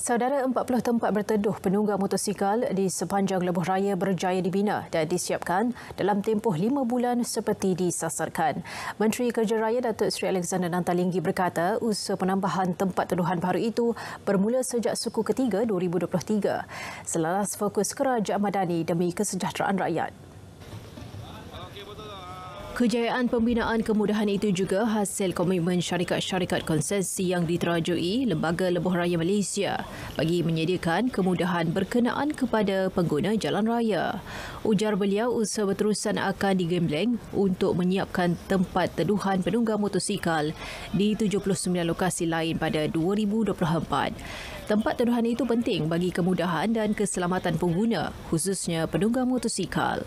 Saudara 40 tempat berteduh penunggang motosikal di sepanjang lebuh raya berjaya dibina dan disiapkan dalam tempoh lima bulan seperti disasarkan. Menteri Kerja Raya Datuk Seri Alexander Nantalinggi berkata usaha penambahan tempat teduhan baru itu bermula sejak suku ketiga 2023 selaras fokus kerajaan madani demi kesejahteraan rakyat. Kejayaan pembinaan kemudahan itu juga hasil komitmen syarikat-syarikat konsesi yang diterajui Lembaga Lebuh Raya Malaysia bagi menyediakan kemudahan berkenaan kepada pengguna jalan raya. Ujar beliau usaha berterusan akan digembleng untuk menyiapkan tempat teduhan penunggang motosikal di 79 lokasi lain pada 2024. Tempat teduhan itu penting bagi kemudahan dan keselamatan pengguna, khususnya penunggang motosikal.